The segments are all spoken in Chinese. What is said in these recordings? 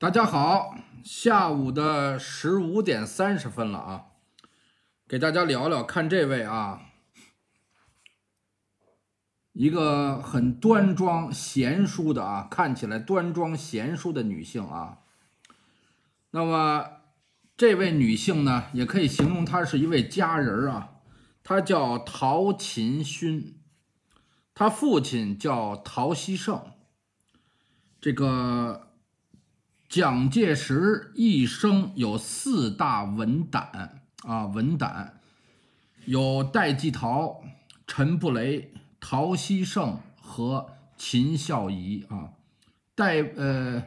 大家好，下午的十五点三十分了啊，给大家聊聊。看这位啊，一个很端庄贤淑的啊，看起来端庄贤淑的女性啊。那么这位女性呢，也可以形容她是一位佳人啊。她叫陶琴勋，她父亲叫陶希圣，这个。蒋介石一生有四大文胆啊，文胆有戴季陶、陈布雷、陶希圣和秦孝仪啊。戴呃，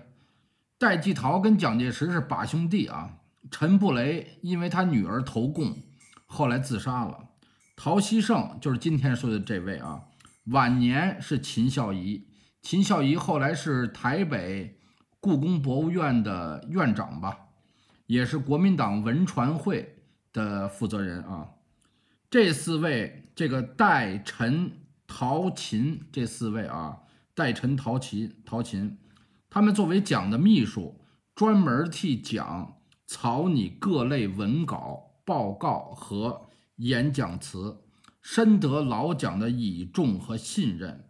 戴季陶跟蒋介石是把兄弟啊。陈布雷因为他女儿投共，后来自杀了。陶希圣就是今天说的这位啊。晚年是秦孝仪，秦孝仪后来是台北。故宫博物院的院长吧，也是国民党文传会的负责人啊。这四位，这个戴陈陶秦这四位啊，戴陈陶秦、陶秦，他们作为蒋的秘书，专门替蒋草拟各类文稿、报告和演讲词，深得老蒋的倚重和信任。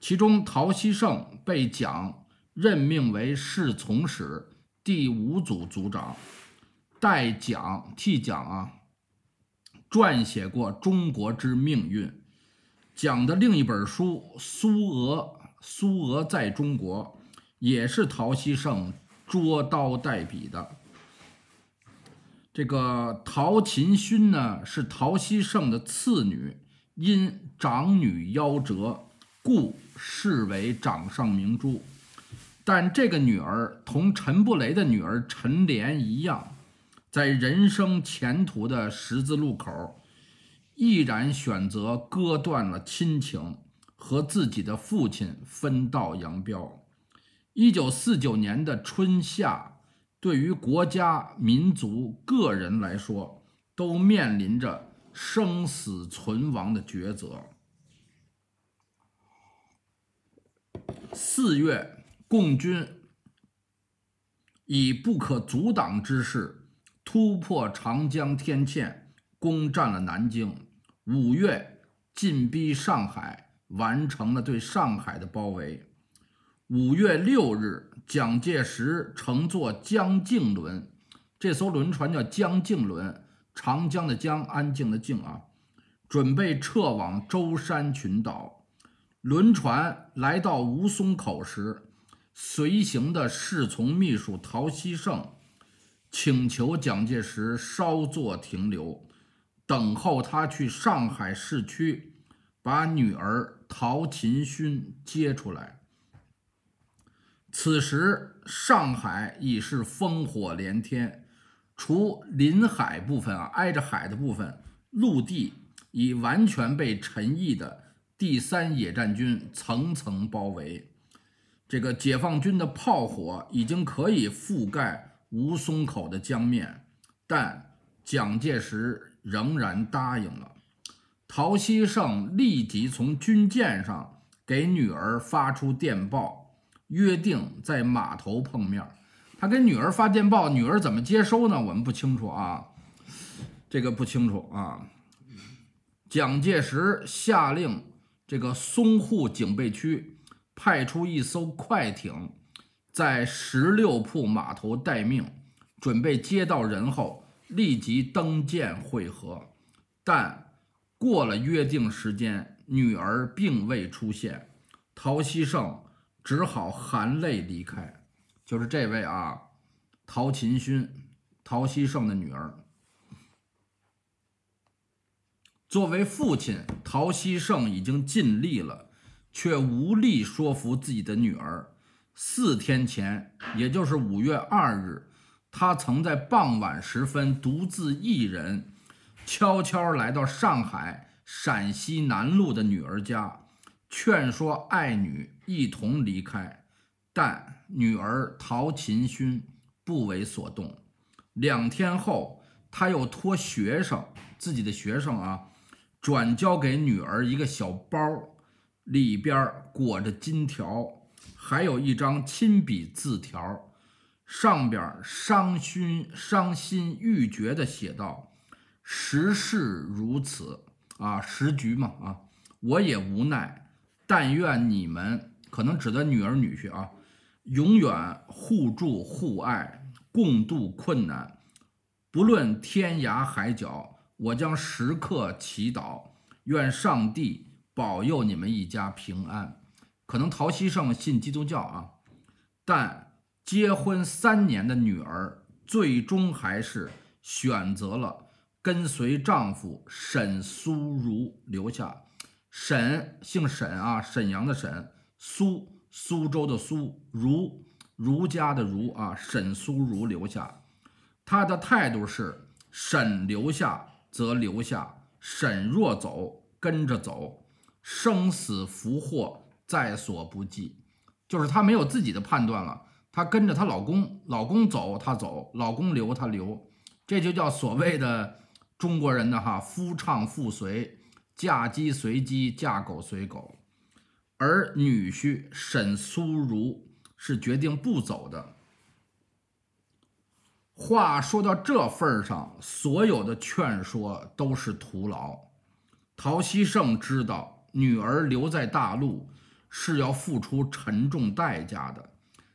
其中，陶希圣被蒋。任命为侍从使第五组组长，代蒋替蒋啊，撰写过《中国之命运》，蒋的另一本书《苏俄》，《苏俄在中国》也是陶希圣捉刀代笔的。这个陶琴勋呢，是陶希圣的次女，因长女夭折，故视为掌上明珠。但这个女儿同陈布雷的女儿陈莲一样，在人生前途的十字路口，毅然选择割断了亲情，和自己的父亲分道扬镳。一九四九年的春夏，对于国家、民族、个人来说，都面临着生死存亡的抉择。四月。共军以不可阻挡之势突破长江天堑，攻占了南京。五月进逼上海，完成了对上海的包围。五月六日，蒋介石乘坐“江静轮”，这艘轮船叫“江静轮”，长江的江，安静的静啊，准备撤往舟山群岛。轮船来到吴淞口时，随行的侍从秘书陶希圣请求蒋介石稍作停留，等候他去上海市区把女儿陶琴勋接出来。此时上海已是烽火连天，除临海部分啊挨着海的部分，陆地已完全被陈毅的第三野战军层层包围。这个解放军的炮火已经可以覆盖吴淞口的江面，但蒋介石仍然答应了。陶希圣立即从军舰上给女儿发出电报，约定在码头碰面。他给女儿发电报，女儿怎么接收呢？我们不清楚啊，这个不清楚啊。蒋介石下令这个淞沪警备区。派出一艘快艇，在十六铺码头待命，准备接到人后立即登舰会合。但过了约定时间，女儿并未出现，陶希圣只好含泪离开。就是这位啊，陶琴勋，陶希圣的女儿。作为父亲，陶希圣已经尽力了。却无力说服自己的女儿。四天前，也就是五月二日，他曾在傍晚时分独自一人，悄悄来到上海陕西南路的女儿家，劝说爱女一同离开，但女儿陶琴勋不为所动。两天后，他又托学生，自己的学生啊，转交给女儿一个小包。里边裹着金条，还有一张亲笔字条，上边伤心伤心欲绝的写道：“时事如此啊，时局嘛啊，我也无奈。但愿你们可能指的女儿女婿啊，永远互助互爱，共度困难。不论天涯海角，我将时刻祈祷，愿上帝。”保佑你们一家平安。可能陶希圣信基督教啊，但结婚三年的女儿最终还是选择了跟随丈夫沈苏如留下。沈姓沈啊，沈阳的沈，苏苏州的苏，儒儒家的儒啊，沈苏如留下。她的态度是：沈留下则留下，沈若走跟着走。生死福祸在所不计，就是她没有自己的判断了。她跟着她老公，老公走她走，老公留她留，这就叫所谓的中国人的哈“夫唱妇随，嫁鸡随鸡，嫁狗随狗”。而女婿沈苏如是决定不走的。话说到这份上，所有的劝说都是徒劳。陶希圣知道。女儿留在大陆是要付出沉重代价的。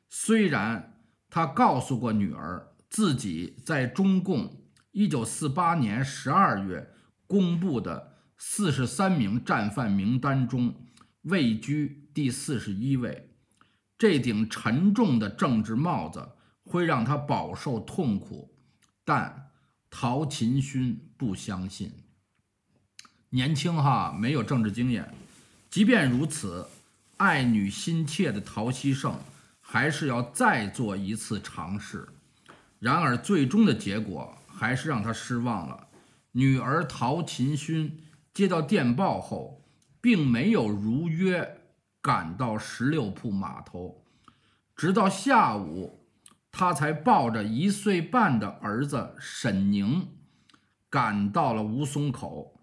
虽然他告诉过女儿，自己在中共一九四八年十二月公布的四十三名战犯名单中位居第四十一位，这顶沉重的政治帽子会让他饱受痛苦，但陶勤勋不相信。年轻哈没有政治经验，即便如此，爱女心切的陶希圣还是要再做一次尝试。然而，最终的结果还是让他失望了。女儿陶琴勋接到电报后，并没有如约赶到十六铺码头，直到下午，他才抱着一岁半的儿子沈宁，赶到了吴淞口。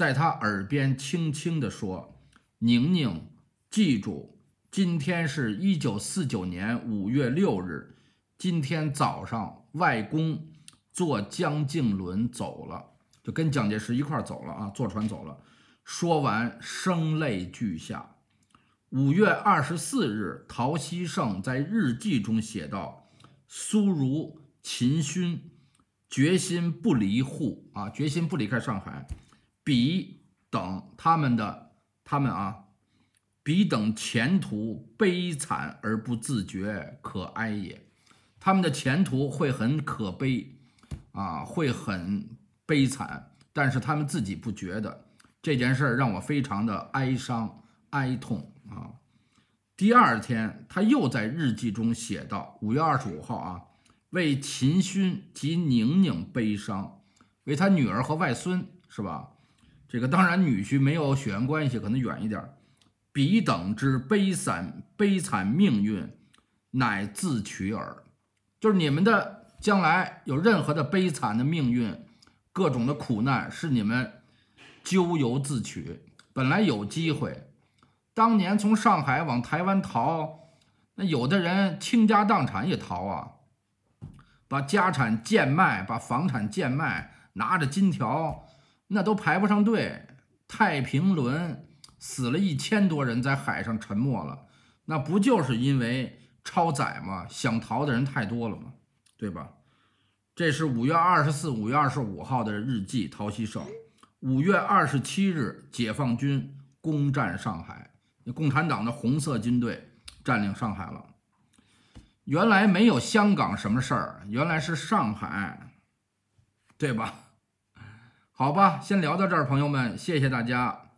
在他耳边轻轻地说：“宁宁，记住，今天是一九四九年五月六日。今天早上，外公坐江静轮走了，就跟蒋介石一块走了啊，坐船走了。”说完，声泪俱下。五月二十四日，陶希圣在日记中写道：“苏如秦勋，决心不离沪啊，决心不离开上海。”彼等他们的他们啊，彼等前途悲惨而不自觉，可哀也。他们的前途会很可悲，啊，会很悲惨。但是他们自己不觉得这件事儿，让我非常的哀伤、哀痛啊。第二天，他又在日记中写道：“五月二十五号啊，为秦勋及宁宁悲伤，为他女儿和外孙，是吧？”这个当然，女婿没有血缘关系，可能远一点儿。彼等之悲惨悲惨命运，乃自取耳。就是你们的将来有任何的悲惨的命运，各种的苦难是你们咎由自取。本来有机会，当年从上海往台湾逃，那有的人倾家荡产也逃啊，把家产贱卖，把房产贱卖，拿着金条。那都排不上队，太平轮死了一千多人，在海上沉没了，那不就是因为超载吗？想逃的人太多了吗？对吧？这是五月二十四、五月二十五号的日记，陶希圣。五月二十七日，解放军攻占上海，共产党的红色军队占领上海了。原来没有香港什么事儿，原来是上海，对吧？好吧，先聊到这儿，朋友们，谢谢大家。